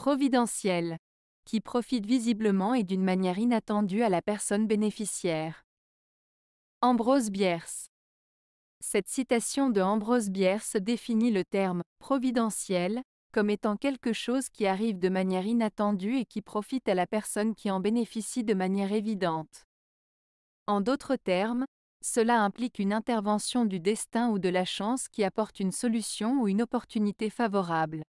« providentiel », qui profite visiblement et d'une manière inattendue à la personne bénéficiaire. Ambrose Bierce Cette citation de Ambrose Bierce définit le terme providentiel comme étant quelque chose qui arrive de manière inattendue et qui profite à la personne qui en bénéficie de manière évidente. En d'autres termes, cela implique une intervention du destin ou de la chance qui apporte une solution ou une opportunité favorable.